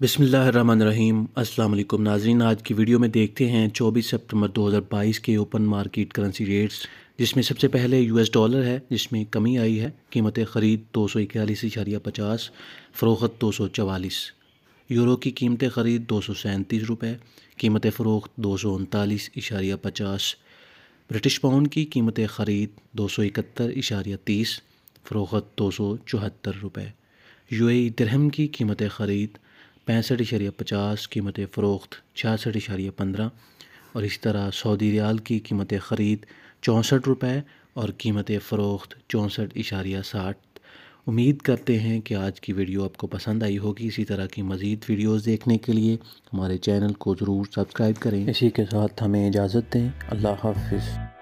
बिसमीम अल्लाम नाजरीन आज की वीडियो में देखते हैं 24 सितंबर 2022 के ओपन मार्केट करेंसी रेट्स जिसमें सबसे पहले यूएस डॉलर है जिसमें कमी आई है कीमतें ख़रीद दो सौ इक्यालीस इशारिया पचास फ़रोख्त दो सौ चवालीस यूरो की कीमतें ख़रीद दो सौ सैंतीस रुपये कीमत फ़रोख्त दो सौ उनतालीस इशारिया पचास ब्रिटिश पाउंड की कीमतें ख़रीद दो सौ इकहत्तर इशारिया तीस फ़रोख्त दो सौ चौहत्तर रुपये यू ए की कीमतें ख़रीद पैंसठ इशारिया पचास कीमत फ़रोख्त छियासठ इशारिया पंद्रह और इसी तरह सऊदी रियाल की कीमत ख़रीद चौंसठ रुपये और कीमत फ़रोख्त चौंसठ इशारिया साठ उम्मीद करते हैं कि आज की वीडियो आपको पसंद आई होगी इसी तरह की मज़ीद वीडियोस देखने के लिए हमारे चैनल को ज़रूर सब्सक्राइब करें इसी के साथ हमें इजाज़त दें अल्लाह हाफिज़